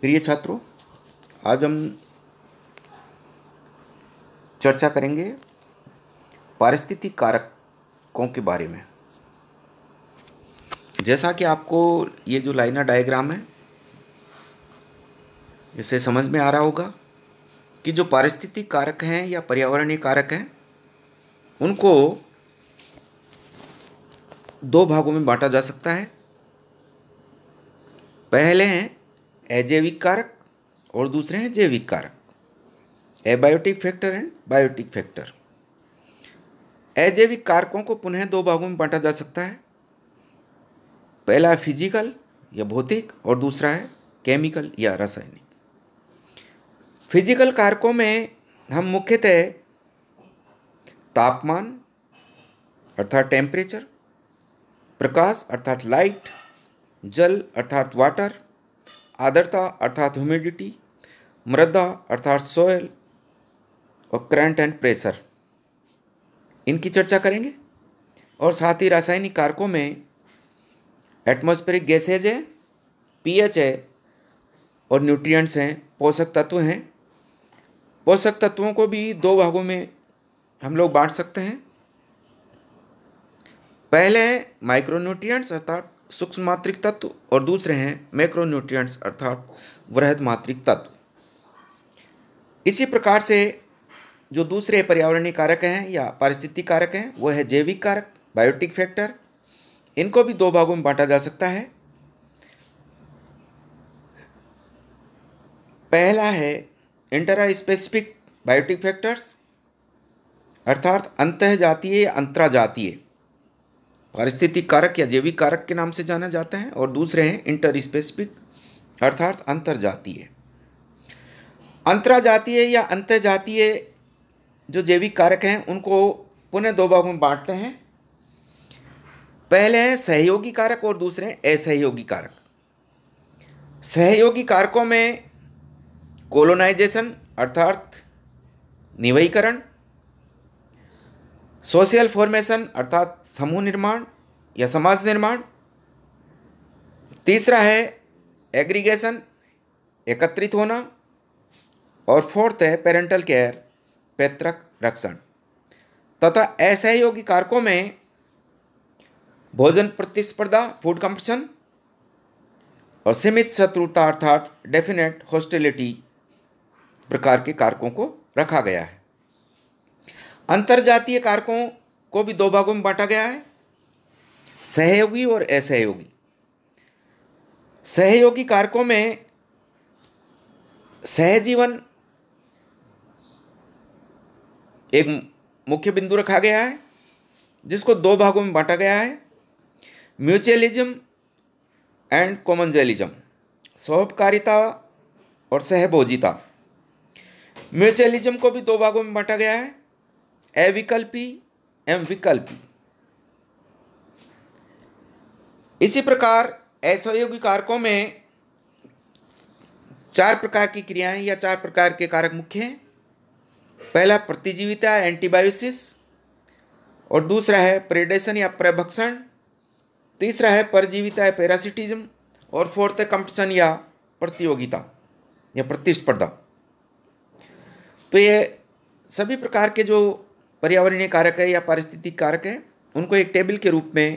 प्रिय छात्रों आज हम चर्चा करेंगे पारिस्थितिक कारकों के बारे में जैसा कि आपको ये जो लाइना डायग्राम है इसे समझ में आ रहा होगा कि जो पारिस्थितिक कारक हैं या पर्यावरणीय कारक हैं उनको दो भागों में बांटा जा सकता है पहले हैं अजैविक कारक और दूसरे हैं जैविक कारक abiotic factor and biotic factor अजैविक कारकों को पुनः दो भागों में बांटा जा सकता है पहला है फिजिकल या भौतिक और दूसरा है केमिकल या रासायनिक फिजिकल कारकों में हम मुख्यतः तापमान अर्थात टेम्परेचर प्रकाश अर्थात लाइट जल अर्थात वाटर आदरता अर्थात ह्यूमिडिटी मृदा अर्थात सोयल और करंट एंड प्रेशर इनकी चर्चा करेंगे और साथ ही रासायनिक कारकों में एटमॉस्फेरिक गैसेज है पीएच है और न्यूट्रिएंट्स हैं पोषक तत्व हैं पोषक तत्वों को भी दो भागों में हम लोग बांट सकते हैं पहले माइक्रोन्यूट्रिएंट्स अर्थात सूक्ष्म मात्रिक तत्व और दूसरे हैं मैक्रोन्यूट्रिएंट्स अर्थात वृहद मात्रिक तत्व इसी प्रकार से जो दूसरे पर्यावरणीय कारक हैं या पारिस्थितिक कारक हैं वह है जैविक कारक बायोटिक फैक्टर इनको भी दो भागों में बांटा जा सकता है पहला है इंटरा स्पेसिफिक बायोटिक फैक्टर्स अर्थात अंत जातीय अंतरा जातीय पारिस्थितिक कारक या जैविक कारक के नाम से जाना जाता है और दूसरे हैं इंटर स्पेसिफिक अर्थात जातीय अंतराजातीय या अंतर जातीय जो जैविक कारक हैं उनको पुनः दो भागों में बांटते हैं पहले हैं सहयोगी कारक और दूसरे हैं असहयोगी कारक सहयोगी कारकों में कोलोनाइजेशन अर्थात निवयीकरण सोशल फॉर्मेशन अर्थात समूह निर्माण या समाज निर्माण तीसरा है एग्रीगेशन एकत्रित होना और फोर्थ है पेरेंटल केयर पैतृक रक्षण तथा असहयोगी कारकों में भोजन प्रतिस्पर्धा फूड कंपटीशन और सीमित शत्रुता अर्थात डेफिनेट हॉस्टिलिटी प्रकार के कारकों को रखा गया है अंतरजातीय कारकों को भी दो भागों में बांटा गया है सहयोगी और असहयोगी सहयोगी कारकों में सहजीवन एक मुख्य बिंदु रखा गया है जिसको दो भागों में बांटा गया है म्यूचुअलिज्म एंड कॉमनजलिज्म सौपकारिता और सहभोजिता म्यूचुअलिज्म को भी दो भागों में बांटा गया है अविकल्पी एवं विकल्पी इसी प्रकार असहयोगी कारकों में चार प्रकार की क्रियाएं या चार प्रकार के कारक मुख्य हैं पहला प्रतिजीविता एंटीबायोसिस और दूसरा है प्रेडेशन या प्रभक्षण तीसरा है परजीविता या पैरासिटिज्म और फोर्थ है कंपटिशन या प्रतियोगिता या प्रतिस्पर्धा तो ये सभी प्रकार के जो पर्यावरणीय कारक है या पारिस्थितिक कारक है उनको एक टेबल के रूप में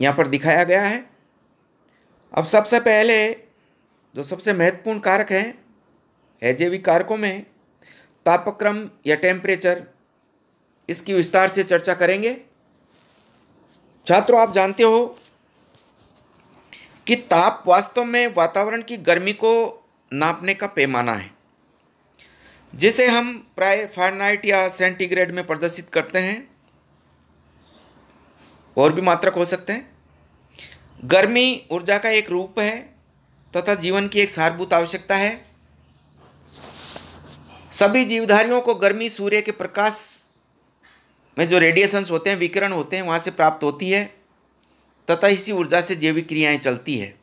यहाँ पर दिखाया गया है अब सबसे पहले जो सबसे महत्वपूर्ण कारक हैं अजैविक कारकों में तापक्रम या टेम्परेचर इसकी विस्तार से चर्चा करेंगे छात्रों आप जानते हो कि ताप वास्तव में वातावरण की गर्मी को नापने का पैमाना है जिसे हम प्राय फारनाइट या सेंटीग्रेड में प्रदर्शित करते हैं और भी मात्रक हो सकते हैं गर्मी ऊर्जा का एक रूप है तथा जीवन की एक सारभूत आवश्यकता है सभी जीवधारियों को गर्मी सूर्य के प्रकाश में जो रेडिएशंस होते हैं विकिरण होते हैं वहाँ से प्राप्त होती है तथा इसी ऊर्जा से जैविक क्रियाएं चलती है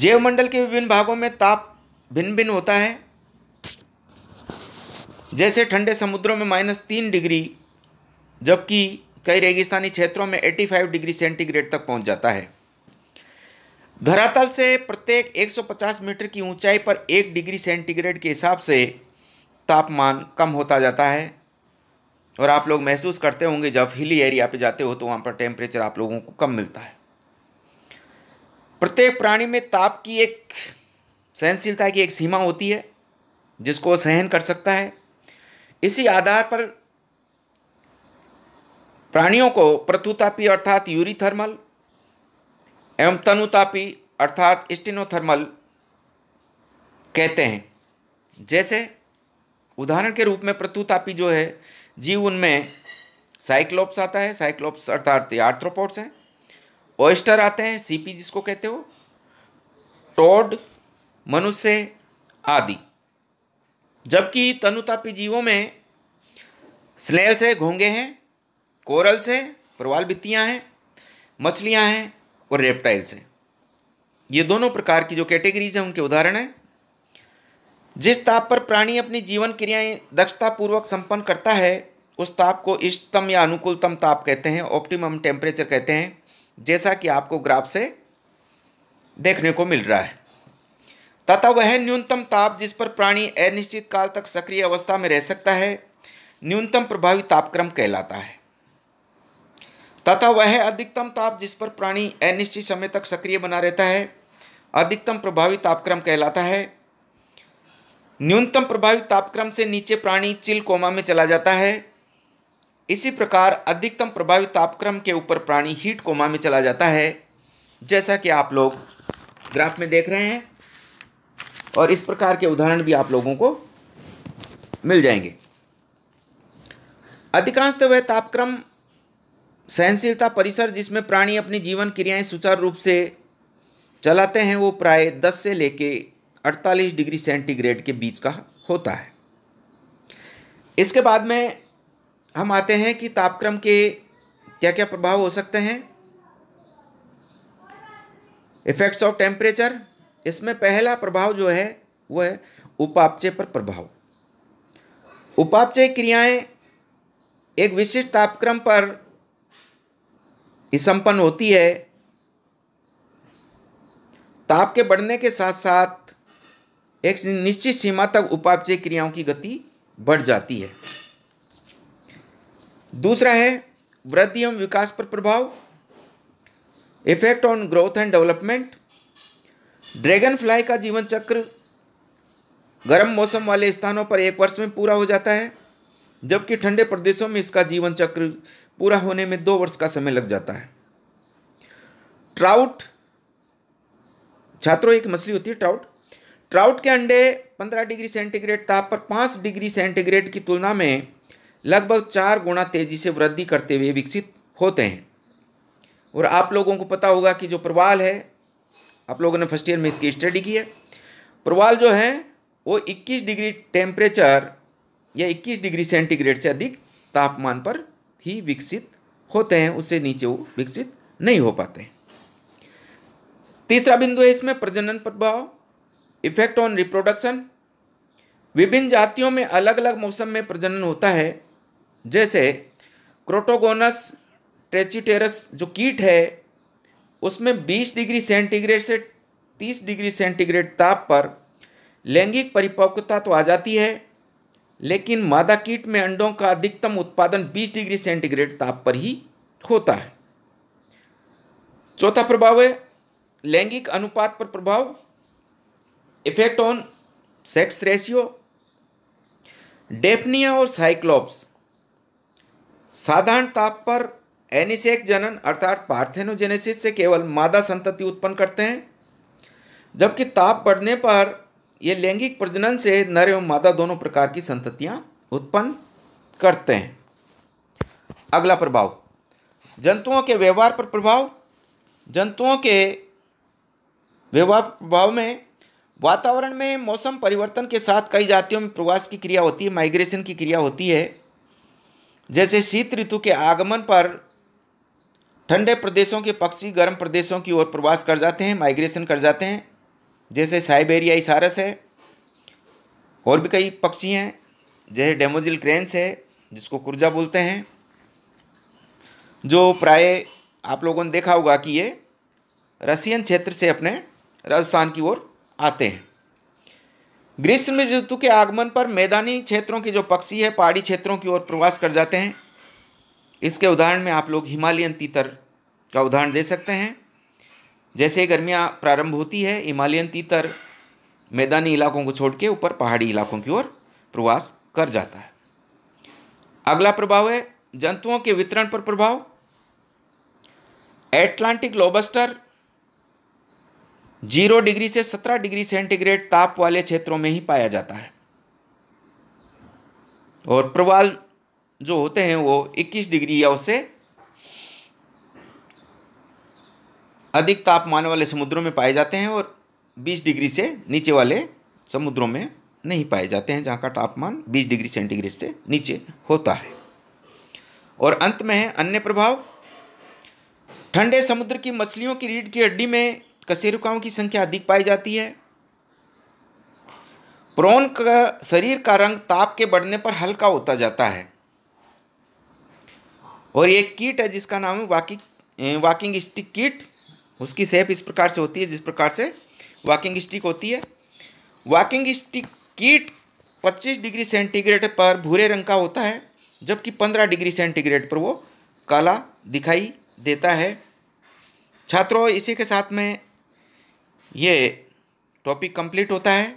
जैवमंडल के विभिन्न भागों में ताप भिन्न भिन्न होता है जैसे ठंडे समुद्रों में माइनस तीन डिग्री जबकि कई रेगिस्तानी क्षेत्रों में 85 डिग्री सेंटीग्रेड तक पहुंच जाता है धरातल से प्रत्येक 150 मीटर की ऊंचाई पर एक डिग्री सेंटीग्रेड के हिसाब से तापमान कम होता जाता है और आप लोग महसूस करते होंगे जब हिली एरिया पे जाते हो तो वहाँ पर टेम्परेचर आप लोगों को कम मिलता है प्रत्येक प्राणी में ताप की एक सहनशीलता की एक सीमा होती है जिसको सहन कर सकता है इसी आधार पर प्राणियों को प्रतुतापी अर्थात यूरीथर्मल एवं तनुतापी अर्थात स्टिनोथर्मल कहते हैं जैसे उदाहरण के रूप में प्रतुतापी जो है जीव उनमें साइक्लोप्स आता है साइक्लोप्स अर्थात आर्थ्रोपोड्स हैं ओइस्टर आते हैं सीपी जिसको कहते हो टोड मनुष्य आदि जबकि तनुतापी जीवों में स्नेल से घोंगे हैं कोरल से प्रवाल बित्तियाँ हैं मछलियाँ हैं और रेप्टाइल्स हैं ये दोनों प्रकार की जो कैटेगरीज हैं उनके उदाहरण हैं जिस ताप पर प्राणी अपनी जीवन क्रियाएं दक्षतापूर्वक संपन्न करता है उस ताप को इष्टतम या अनुकूलतम ताप कहते हैं ऑप्टिमम टेम्परेचर कहते हैं जैसा कि आपको ग्राफ से देखने को मिल रहा है तथा वह न्यूनतम ताप जिस पर प्राणी अनिश्चित काल तक सक्रिय अवस्था में रह सकता है न्यूनतम प्रभावी तापक्रम कहलाता है तथा वह अधिकतम ताप जिस पर प्राणी अनिश्चित समय तक सक्रिय बना रहता है अधिकतम प्रभावी तापक्रम कहलाता है न्यूनतम प्रभावी तापक्रम से नीचे प्राणी चिल कोमा में चला जाता है इसी प्रकार अधिकतम प्रभावी तापक्रम के ऊपर प्राणी हीट कोमा में चला जाता है जैसा कि आप लोग ग्राफ में देख रहे हैं और इस प्रकार के उदाहरण भी आप लोगों को मिल जाएंगे अधिकांशतः तो वह तापक्रम सहनशीलता परिसर जिसमें प्राणी अपनी जीवन क्रियाएं सुचारू रूप से चलाते हैं वो प्राय 10 से लेके 48 डिग्री सेंटीग्रेड के बीच का होता है इसके बाद में हम आते हैं कि तापक्रम के क्या क्या प्रभाव हो सकते हैं इफेक्ट्स ऑफ टेम्परेचर इसमें पहला प्रभाव जो है वह है उपापचय पर प्रभाव उपापचय क्रियाएं एक विशिष्ट तापक्रम पर संपन्न होती है ताप के बढ़ने के साथ साथ एक निश्चित सीमा तक उपापचय क्रियाओं की गति बढ़ जाती है दूसरा है वृद्धि एवं विकास पर प्रभाव effect on growth and development dragonfly का जीवन चक्र गर्म मौसम वाले स्थानों पर एक वर्ष में पूरा हो जाता है जबकि ठंडे प्रदेशों में इसका जीवन चक्र पूरा होने में दो वर्ष का समय लग जाता है ट्राउट छात्रों एक मछली होती है ट्राउट ट्राउट के अंडे 15 डिग्री सेंटीग्रेड ताप पर 5 डिग्री सेंटीग्रेड की तुलना में लगभग चार गुना तेजी से वृद्धि करते हुए विकसित होते हैं और आप लोगों को पता होगा कि जो प्रवाल है आप लोगों ने फर्स्ट ईयर में इसकी स्टडी की है प्रवाल जो है वो 21 डिग्री टेम्परेचर या 21 डिग्री सेंटीग्रेड से अधिक तापमान पर ही विकसित होते हैं उससे नीचे वो विकसित नहीं हो पाते तीसरा बिंदु है इसमें प्रजनन प्रभाव इफेक्ट ऑन रिप्रोडक्शन विभिन्न जातियों में अलग अलग मौसम में प्रजनन होता है जैसे क्रोटोगोनस ट्रेचिटेरस जो कीट है उसमें 20 डिग्री सेंटीग्रेड से 30 डिग्री सेंटीग्रेड ताप पर लैंगिक परिपक्वता तो आ जाती है लेकिन मादा कीट में अंडों का अधिकतम उत्पादन 20 डिग्री सेंटीग्रेड ताप पर ही होता है चौथा प्रभाव है लैंगिक अनुपात पर प्रभाव effect on sex ratio daphnia और साइक्लोप्स साधारण ताप पर एनिसेक जनन अर्थात पार्थेनोजेनेसिस से केवल मादा संतति उत्पन्न करते हैं जबकि ताप बढ़ने पर यह लैंगिक प्रजनन से नर एवं मादा दोनों प्रकार की संततियाँ उत्पन्न करते हैं अगला प्रभाव जंतुओं के व्यवहार पर प्रभाव जंतुओं के व्यवहार प्रभाव में वातावरण में मौसम परिवर्तन के साथ कई जातियों में प्रवास की क्रिया होती है माइग्रेशन की क्रिया होती है जैसे शीत ऋतु के आगमन पर ठंडे प्रदेशों के पक्षी गर्म प्रदेशों की ओर प्रवास कर जाते हैं माइग्रेशन कर जाते हैं जैसे साइबेरियाई सारस है और भी कई पक्षी हैं जैसे डेमोजिल क्रेंस है जिसको कुर्जा बोलते हैं जो प्राय आप लोगों ने देखा होगा कि ये रसियन क्षेत्र से अपने राजस्थान की ओर आते हैं ग्रीष्म ऋतु के आगमन पर मैदानी क्षेत्रों के जो पक्षी है पहाड़ी क्षेत्रों की ओर प्रवास कर जाते हैं इसके उदाहरण में आप लोग हिमालयन तीतर का उदाहरण दे सकते हैं जैसे गर्मियाँ प्रारंभ होती है हिमालयन तीतर मैदानी इलाकों को छोड़ के ऊपर पहाड़ी इलाकों की ओर प्रवास कर जाता है अगला प्रभाव है जंतुओं के वितरण पर प्रभाव एटलांटिक लोबस्टर जीरो डिग्री से सत्रह डिग्री सेंटीग्रेड ताप वाले क्षेत्रों में ही पाया जाता है और प्रवाल जो होते हैं वो 21 डिग्री या उससे अधिक तापमान वाले समुद्रों में पाए जाते हैं और 20 डिग्री से नीचे वाले समुद्रों में नहीं पाए जाते हैं जहाँ का तापमान 20 डिग्री सेंटीग्रेड से नीचे होता है और अंत में है अन्य प्रभाव ठंडे समुद्र की मछलियों की रीढ़ की हड्डी में कसेरुकाओं की संख्या अधिक पाई जाती है प्रोन का शरीर का रंग ताप के बढ़ने पर हल्का होता जाता है और एक किट है जिसका नाम है वॉकिंग वॉकिंग स्टिक किट उसकी सेप इस प्रकार से होती है जिस प्रकार से वॉकिंग स्टिक होती है वॉकिंग स्टिक किट 25 डिग्री सेंटीग्रेड पर भूरे रंग का होता है जबकि 15 डिग्री सेंटीग्रेड पर वो काला दिखाई देता है छात्रों इसी के साथ में ये टॉपिक कंप्लीट होता है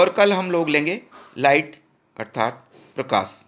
और कल हम लोग लेंगे लाइट अर्थात प्रकाश